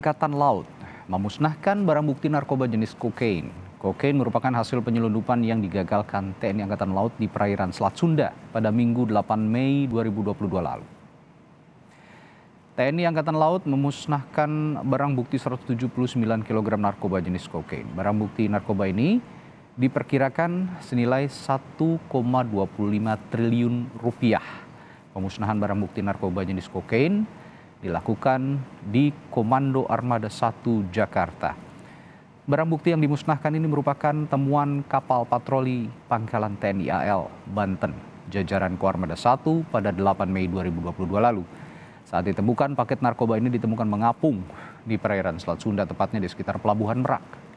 Angkatan Laut memusnahkan barang bukti narkoba jenis kokain. Kokain merupakan hasil penyelundupan yang digagalkan TNI Angkatan Laut di perairan Selat Sunda pada Minggu 8 Mei 2022 lalu. TNI Angkatan Laut memusnahkan barang bukti 179 kg narkoba jenis kokain. Barang bukti narkoba ini diperkirakan senilai 1,25 triliun rupiah. Pemusnahan barang bukti narkoba jenis kokain dilakukan di Komando Armada 1 Jakarta. Barang bukti yang dimusnahkan ini merupakan temuan kapal patroli pangkalan TNI AL Banten, jajaran Koarmada 1 pada 8 Mei 2022 lalu. Saat ditemukan, paket narkoba ini ditemukan mengapung di perairan Selat Sunda, tepatnya di sekitar Pelabuhan Merak.